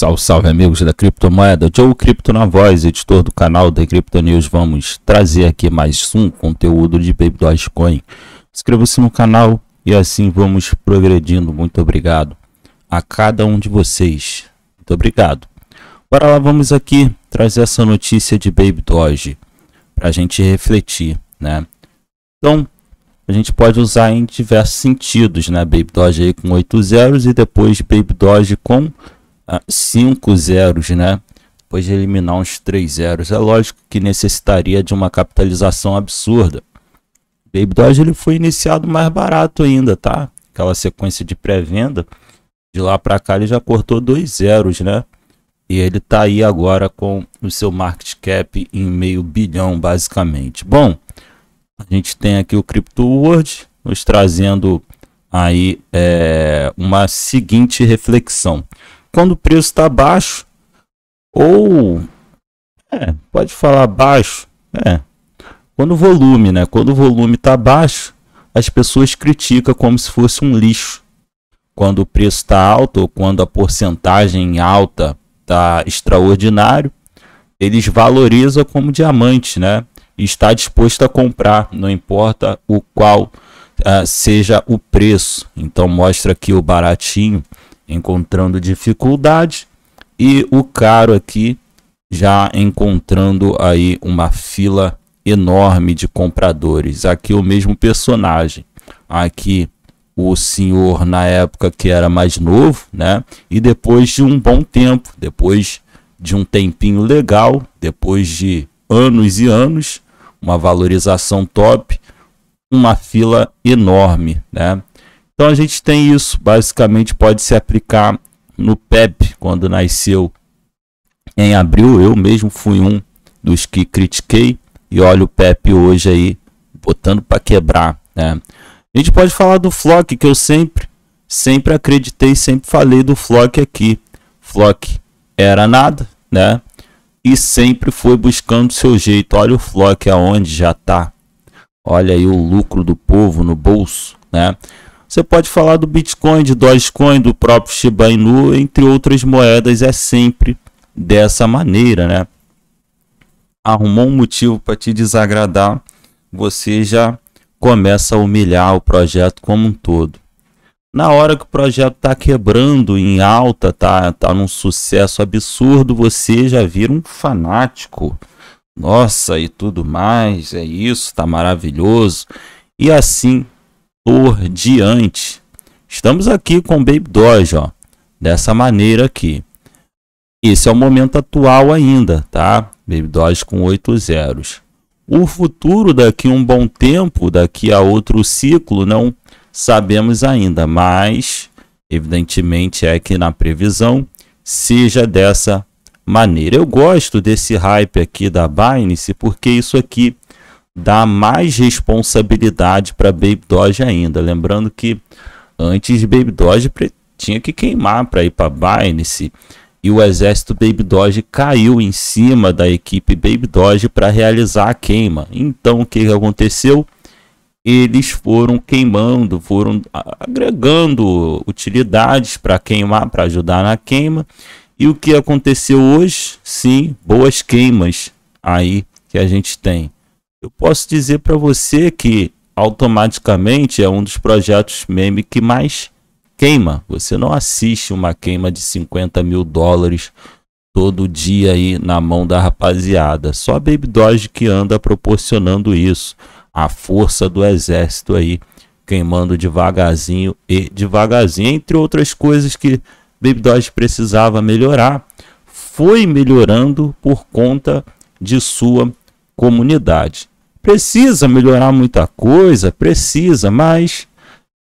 Salve, salve amigos da criptomoeda, Joe Cripto na voz, editor do canal da Crypto News. Vamos trazer aqui mais um conteúdo de Baby Dogecoin. Inscreva-se no canal e assim vamos progredindo. Muito obrigado a cada um de vocês. Muito obrigado. Bora lá, vamos aqui trazer essa notícia de Baby Doge para a gente refletir, né? Então, a gente pode usar em diversos sentidos, né? Baby Doge aí com 8 zeros e depois Baby Doge com cinco zeros, né? Depois de eliminar uns três zeros. É lógico que necessitaria de uma capitalização absurda. Baby Doge ele foi iniciado mais barato ainda, tá? Aquela sequência de pré-venda, de lá para cá ele já cortou dois zeros, né? E ele tá aí agora com o seu market cap em meio bilhão, basicamente. Bom, a gente tem aqui o Crypto World nos trazendo aí é, uma seguinte reflexão quando o preço está baixo, ou é, pode falar baixo, é. Quando o volume, né? Quando o volume está baixo, as pessoas criticam como se fosse um lixo. Quando o preço está alto ou quando a porcentagem alta está extraordinário, eles valorizam como diamante, né? E está disposto a comprar, não importa o qual uh, seja o preço. Então mostra aqui o baratinho encontrando dificuldade e o caro aqui já encontrando aí uma fila enorme de compradores. Aqui o mesmo personagem. Aqui o senhor na época que era mais novo, né? E depois de um bom tempo, depois de um tempinho legal, depois de anos e anos, uma valorização top, uma fila enorme, né? Então a gente tem isso, basicamente pode se aplicar no PEP, quando nasceu em abril, eu mesmo fui um dos que critiquei e olha o PEP hoje aí botando para quebrar, né? A gente pode falar do Flock, que eu sempre, sempre acreditei, sempre falei do Flock aqui. Flock era nada, né? E sempre foi buscando seu jeito. Olha o Flock aonde já tá. Olha aí o lucro do povo no bolso, né? Você pode falar do Bitcoin, de Dogecoin, do próprio Shiba Inu, entre outras moedas, é sempre dessa maneira, né? Arrumou um motivo para te desagradar, você já começa a humilhar o projeto como um todo. Na hora que o projeto está quebrando em alta, tá, tá num sucesso absurdo, você já vira um fanático. Nossa, e tudo mais, é isso, tá maravilhoso. E assim por diante. Estamos aqui com Baby Doge, ó, dessa maneira aqui. Esse é o momento atual ainda, tá? Baby Doge com oito zeros. O futuro daqui um bom tempo, daqui a outro ciclo, não sabemos ainda, mas evidentemente é que na previsão seja dessa maneira. Eu gosto desse hype aqui da Binance porque isso aqui dá mais responsabilidade para Baby Doge ainda. Lembrando que antes Baby Doge tinha que queimar para ir para Binance e o exército Baby Doge caiu em cima da equipe Baby Doge para realizar a queima. Então o que aconteceu? Eles foram queimando, foram agregando utilidades para queimar, para ajudar na queima. E o que aconteceu hoje? Sim, boas queimas aí que a gente tem. Eu posso dizer para você que automaticamente é um dos projetos meme que mais queima. Você não assiste uma queima de 50 mil dólares todo dia aí na mão da rapaziada. Só a Baby Doge que anda proporcionando isso. A força do exército aí queimando devagarzinho e devagarzinho. Entre outras coisas que Baby Doge precisava melhorar, foi melhorando por conta de sua comunidade. Precisa melhorar muita coisa, precisa, mas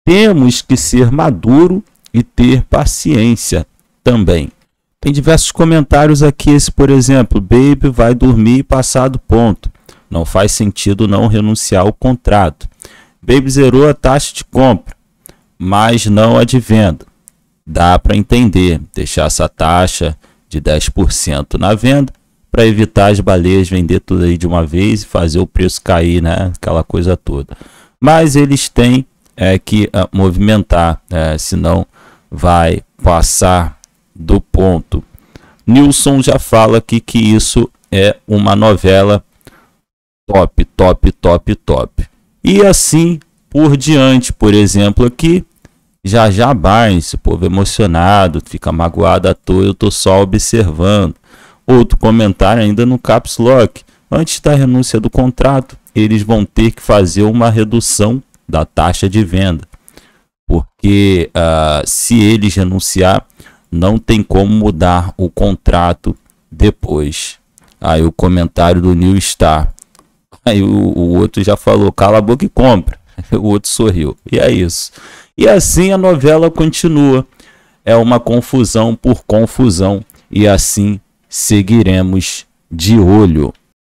temos que ser maduro e ter paciência também. Tem diversos comentários aqui, esse por exemplo, Baby vai dormir passado ponto. Não faz sentido não renunciar ao contrato. Baby zerou a taxa de compra, mas não a de venda. Dá para entender, deixar essa taxa de 10% na venda para evitar as baleias vender tudo aí de uma vez e fazer o preço cair, né? Aquela coisa toda. Mas eles têm é, que ah, movimentar, é, senão vai passar do ponto. Nilson já fala aqui que isso é uma novela top, top, top, top. E assim por diante, por exemplo, aqui já já Barnes, esse povo emocionado, fica magoado à toa, eu tô só observando. Outro comentário ainda no caps lock. Antes da renúncia do contrato, eles vão ter que fazer uma redução da taxa de venda. Porque uh, se eles renunciar, não tem como mudar o contrato depois. Aí o comentário do New Star. Aí o, o outro já falou: cala a boca e compra. O outro sorriu. E é isso. E assim a novela continua. É uma confusão por confusão. E assim seguiremos de olho.